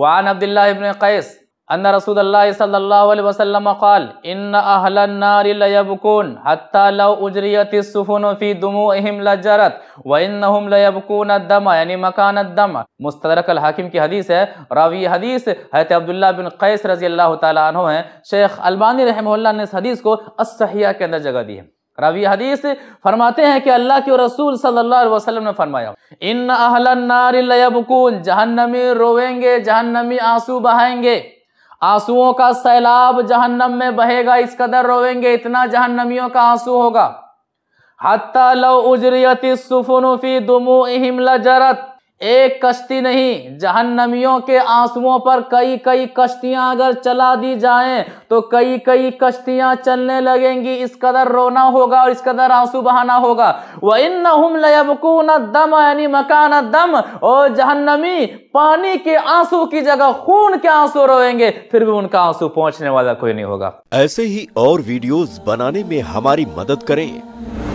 वान अब्दुल्ला इबन कैस अन रसूल वसल्लम क़ाल इन अहलनारबकून हत्ताउजरियतफ़ी दुमोहम लजरत व इनहम लबकून दम यानी मकान दम मुस्तरकल हाकिम की हदीस है रावी हदीस हैत अब्दुल्ला बिन कैस रजी अल्लाह तु हैं शेख अलबानी रहमल्ला ने इस हदीस को असहिया के अंदर जगह दी है रवि हदीस फरमाते हैं कि अल्लाह के रसूल सल्लल्लाहु अलैहि वसल्लम ने फरमाया इन अहलनारिलबकून जहन्नमी रोएंगे जहन्नमी आंसू बहाएंगे आंसुओं का सैलाब जहन्नम में बहेगा इस कदर रोएंगे इतना जहन्नमियों का आंसू होगा हत्ता लव उजरियती सुफुनफी दुमू इहिम जरत एक कश्ती नहीं जहन्नमियों के आंसुओं पर कई कई कश्तियां अगर चला दी जाएं तो कई कई कश्तियां चलने लगेंगी इस कदर रोना होगा और इस कदर आंसू बहाना होगा वह इन लयबकून दम यानी मकान दम और जहन्नमी पानी के आंसू की जगह खून के आंसू रोएंगे फिर भी उनका आंसू पहुंचने वाला कोई नहीं होगा ऐसे ही और वीडियोज बनाने में हमारी मदद करें